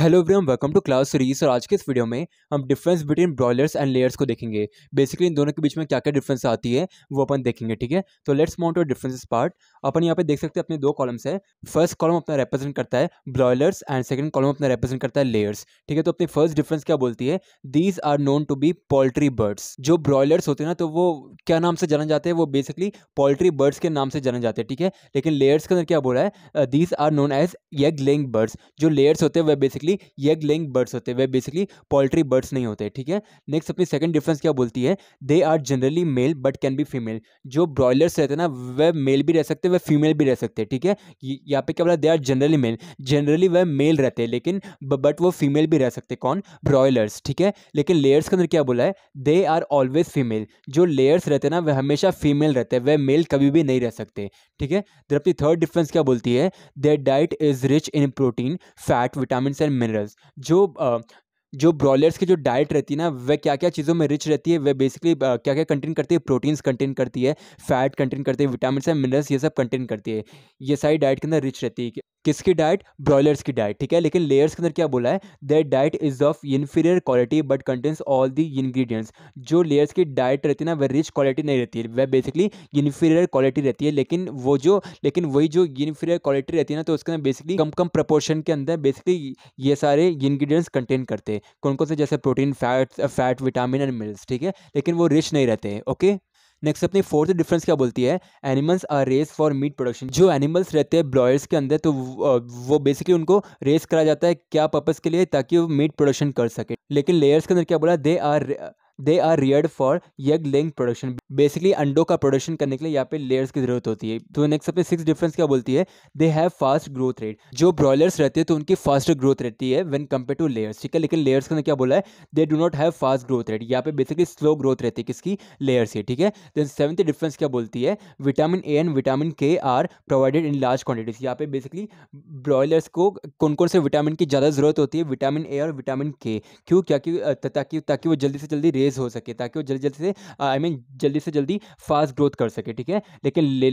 hello everyone welcome to class series और आज के इस वीडियो में हम difference between broilers and layers को देखेंगे बेसिकली इन दोनों के बीच में क्या क्या डिफरेंस आती है वो अपन देखेंगे ठीक है तो लेट्स माउंट और डिफरेंसेस पार्ट अपन यहाँ पे देख सकते हैं अपने दो कॉलम्स है फर्स्ट कॉलम अपना रिप्रेजेंट करता है ब्रॉयलर्स एंड सेकंड कॉलम अपना रिप्रेजेंट करता है लेयर्स ठीक है तो अपनी फर्स्ट डिफरेंस क्या बोलती है these are known to be poultry birds जो ब्रॉयलर्स होते हैं ना तो वो क्या नाम से जाना जाते हैं वो बेसिकली पोल्ट्री बर्ड्स के नाम से जाना जाते हैं ठीक है लेकिन लेयर्स के अंदर क्या बोला है these are known as egg laying birds जो लेयर्स होते हैं वह basically basically egg laying birds होते हैं वे बेसिकली पोल्ट्री बर्ड्स नहीं होते ठीक है नेक्स्ट अपनी सेकंड डिफरेंस क्या बोलती है they are generally male but can be female जो ब्रॉयलर्स रहते हैं ना वह मेल भी रह सकते हैं वह फीमेल भी रह सकते हैं ठीक है यहाँ पे क्या बोला they are generally male generally वह मेल रहते हैं लेकिन बट वो फीमेल भी रह सकते कौन ब्रॉयलर्स ठीक है लेकिन लेयर्स के अंदर क्या बोला है दे आर ऑलवेज फीमेल जो लेयर्स रहते हैं ना वह हमेशा फीमेल रहते हैं वह मेल कभी भी नहीं रह सकते ठीक है द्रप्ति थर्ड डिफरेंस क्या बोलती है their diet is rich in protein fat vitamin and minerals जो जो ब्रॉयलर्स की जो डाइट रहती है ना वह क्या क्या चीज़ों में रिच रहती है वह बेसिकली क्या क्या कंटेन करती है प्रोटीन्स कंटेन करती है फैट कंटेन करती है विटामिन एंड मिनरल्स ये सब कंटेन करती है ये सारी डाइट के अंदर रिच रहती है किसकी डाइट ब्रॉयलर्स की डाइट ठीक है लेकिन लेयर्स के अंदर क्या बोला है that diet is of inferior quality but contains all the ingredients जो लेयर्स की डाइट रहती है ना वह रिच क्वालिटी नहीं रहती है वह बेसिकली इन्फीरियर क्वालिटी रहती है लेकिन वो जो लेकिन वही जो इन्फीरियर क्वालिटी रहती है ना तो उसके अंदर बेसिकली कम कम प्रपोर्शन के अंदर बेसिकली ये सारे इन्ग्रीडियंट्स कंटेन करते हैं कौन कौन से जैसे protein fat fat vitamin and minerals ठीक है लेकिन वो रिच नहीं रहते ओके नेक्स्ट अपनी फोर्थ डिफरेंस क्या बोलती है animals are raised for meat production जो एनिमल्स रहते हैं ब्लॉयर्स के अंदर तो वो बेसिकली उनको रेस करा जाता है क्या पर्पज़ के लिए ताकि वो मीट प्रोडक्शन कर सके लेकिन लेयर्स के अंदर क्या बोला they are they are reared for egg laying production basically अंडों का प्रोडक्शन करने के लिए यहाँ पे लेयर्स की जरूरत होती है तो नेक्स्ट अपने सिक्स डिफरेंस क्या बोलती है they have fast growth rate जो ब्रॉयलर्स रहते हैं तो उनकी फास्ट ग्रोथ रहती है वेन कंपेयर टू लेयर्स ठीक है लेकिन लेयर्स का क्या बोला है they do not have fast growth rate यहाँ पे बेसिकली स्लो ग्रोथ रहती है किसकी लेयर्स की ठीक है देन सेवंथ डिफरेंस क्या बोलती है vitamin A and vitamin K are provided in large quantities यहाँ पे बेसिकली ब्रॉयलर्स को कौन कौन से विटामिन की ज़्यादा जरूरत होती है विटामिन ए और विटामिन के क्यों क्या ताकि ताकि वो जल्दी से जल्दी तेज़ हो सके ताकि वो जल्दी जल्दी से आई मीन जल्दी से जल्दी फास्ट ग्रोथ कर सके ठीक है लेकिन ले,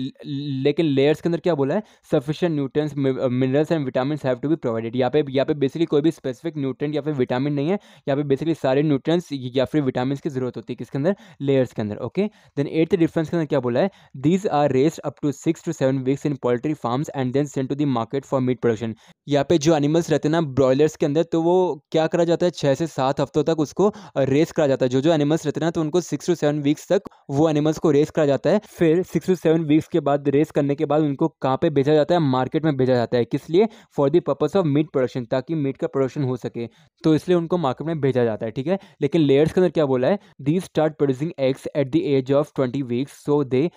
लेकिन लेयर्स के अंदर क्या बोला है sufficient nutrients minerals and vitamin have to be provided यहाँ पे यहाँ पे बेसिकली कोई भी स्पेसिफिक न्यूट्रेंट या फिर विटामिन नहीं है यहाँ पे बेसिकली सारे न्यूट्रेंट्स या फिर विटामिन की जरूरत होती है किसके अंदर लेयर्स के अंदर ओके देन एट्थ डिफरेंस के अंदर क्या बोला है these are raised up to six to seven weeks in poultry farms and then send to the market for meat production यहाँ पे जो एनिमल्स रहते हैं ना ब्रॉयलर्स के अंदर तो वो क्या करा जाता है छः से सात हफ्तों तक उसको रेस करा जाता है जो जो एनिमल्स रहते हैं तो उनको सिक्स टू सेवन वीक्स तक वो एनिमल्स को रेस करा जाता है फिर सिक्स टू सेवन वीक्स के बाद रेस करने के बाद उनको कहाँ पे भेजा जाता है मार्केट में भेजा जाता है किस लिए for the purpose of meat production ताकि मीट का प्रोडक्शन हो सके तो इसलिए उनको मार्केट में भेजा जाता है ठीक है लेकिन लेयर्स के अंदर क्या बोला है they start producing eggs at the age of twenty weeks so they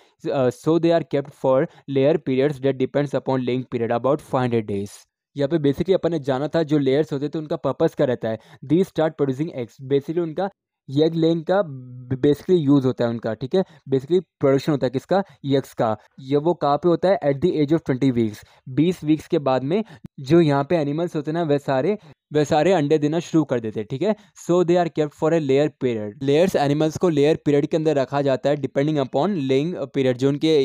so they are kept for layer periods that depends upon laying period about five hundred days यहाँ पे बेसिकली अपन ने जाना था जो लेयर्स होते थे तो उनका पर्पस क्या रहता है they start producing eggs basically उनका यग लेंग का बेसिकली यूज़ होता है उनका ठीक है बेसिकली प्रोडक्शन होता है किसका यक्स का ये वो कहाँ पे होता है at the age of twenty weeks बीस वीक्स के बाद में जो यहाँ पे एनिमल्स होते हैं ना वह सारे वे सारे अंडे देना शुरू कर देते हैं ठीक है so they are kept for a layer period layers animals को लेयर पीरियड के अंदर रखा जाता है डिपेंडिंग अपॉन लेइंग पीरियड जो उनके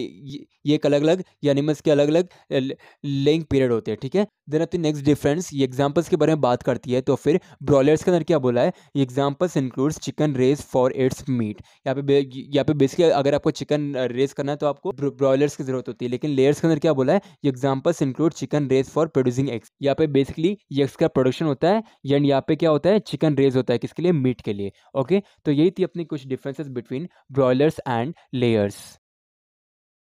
ये एक अलग अलग एनिमल्स के अलग अलग लेइंग पीरियड होते हैं ठीक है देन अपनी नेक्स्ट डिफरेंस ये एग्जाम्पल्स के बारे में बात करती है तो फिर ब्रॉयर्स के अंदर क्या बोला है ये examples includes chicken race for its meat यहाँ पे यहाँ पे बेसिकली अगर आपको चिकन रेस करना है तो आपको ब्रॉयर्स की जरूरत होती है लेकिन लेयर्स के अंदर क्या बोला है ये examples include chicken race for producing eggs यहाँ पे बेसिकली एग्स का प्रोडक्शन होता है एंड यहाँ पे क्या होता है चिकन रेज होता है किसके लिए मीट के लिए ओके तो यही थी अपनी कुछ differences between broilers and layers